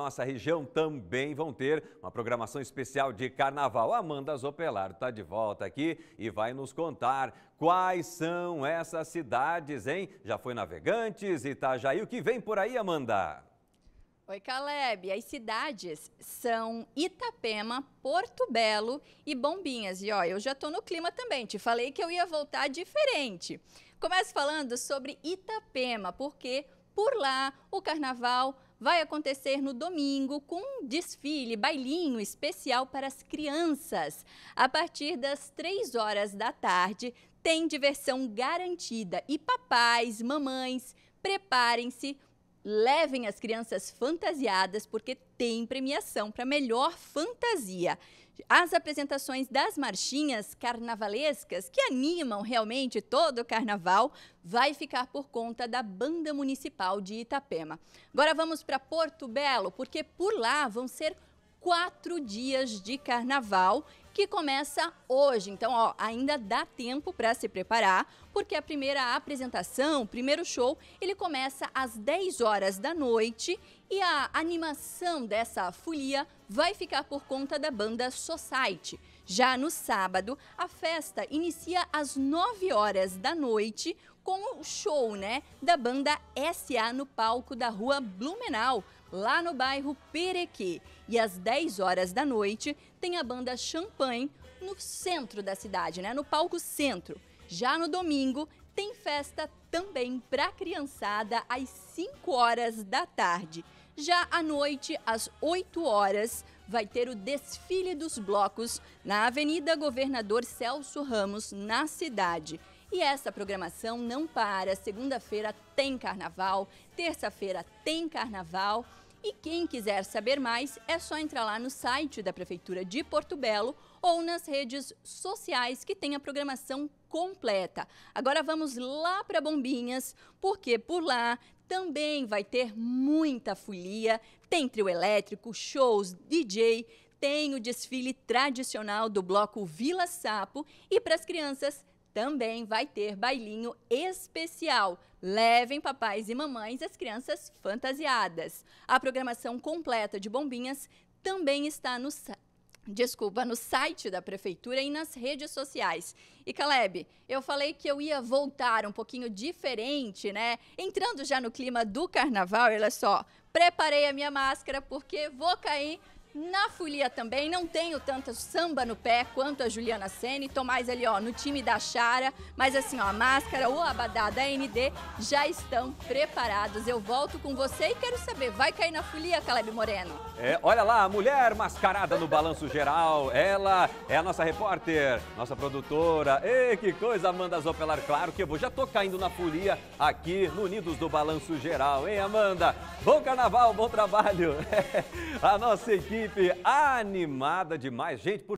nossa região também vão ter uma programação especial de carnaval. Amanda Zopelar está de volta aqui e vai nos contar quais são essas cidades, hein? Já foi Navegantes, Itajaí, o que vem por aí, Amanda? Oi, Caleb. As cidades são Itapema, Porto Belo e Bombinhas. E ó, eu já tô no clima também. Te falei que eu ia voltar diferente. Começo falando sobre Itapema, porque por lá o carnaval vai acontecer no domingo com um desfile, bailinho especial para as crianças. A partir das 3 horas da tarde, tem diversão garantida e papais, mamães, preparem-se Levem as crianças fantasiadas porque tem premiação para melhor fantasia. As apresentações das marchinhas carnavalescas que animam realmente todo o carnaval vai ficar por conta da Banda Municipal de Itapema. Agora vamos para Porto Belo, porque por lá vão ser quatro dias de carnaval que começa hoje. Então, ó, ainda dá tempo para se preparar, porque a primeira apresentação, o primeiro show, ele começa às 10 horas da noite e a animação dessa folia vai ficar por conta da banda Society. Já no sábado, a festa inicia às 9 horas da noite com o show, né, da banda SA no palco da Rua Blumenau, lá no bairro Perequê. E às 10 horas da noite tem a banda Champagne no centro da cidade, né, no palco centro. Já no domingo tem festa também para criançada às 5 horas da tarde. Já à noite, às 8 horas, vai ter o desfile dos blocos na Avenida Governador Celso Ramos, na cidade. E essa programação não para. Segunda-feira tem carnaval, terça-feira tem carnaval. E quem quiser saber mais é só entrar lá no site da Prefeitura de Porto Belo ou nas redes sociais que tem a programação completa. Agora vamos lá para Bombinhas, porque por lá também vai ter muita folia, tem trio elétrico, shows, DJ, tem o desfile tradicional do bloco Vila Sapo e para as crianças também vai ter bailinho especial. Levem papais e mamães as crianças fantasiadas. A programação completa de Bombinhas também está no Desculpa, no site da prefeitura e nas redes sociais. E Caleb, eu falei que eu ia voltar um pouquinho diferente, né? Entrando já no clima do carnaval, olha só, preparei a minha máscara porque vou cair na folia também não tenho tanto samba no pé quanto a Juliana Sene. Tô mais ali, ó, no time da Chara. Mas assim, ó, a máscara ou a abadá da ND já estão preparados. Eu volto com você e quero saber, vai cair na folia, Caleb Moreno? É, olha lá, a mulher mascarada no Balanço Geral. Ela é a nossa repórter, nossa produtora. Ei, que coisa, Amanda Zopelar. Claro que eu vou. Já tô caindo na folia aqui no Unidos do Balanço Geral. Hein, Amanda? Bom carnaval, bom trabalho. a nossa equipe equipe animada demais. Gente, por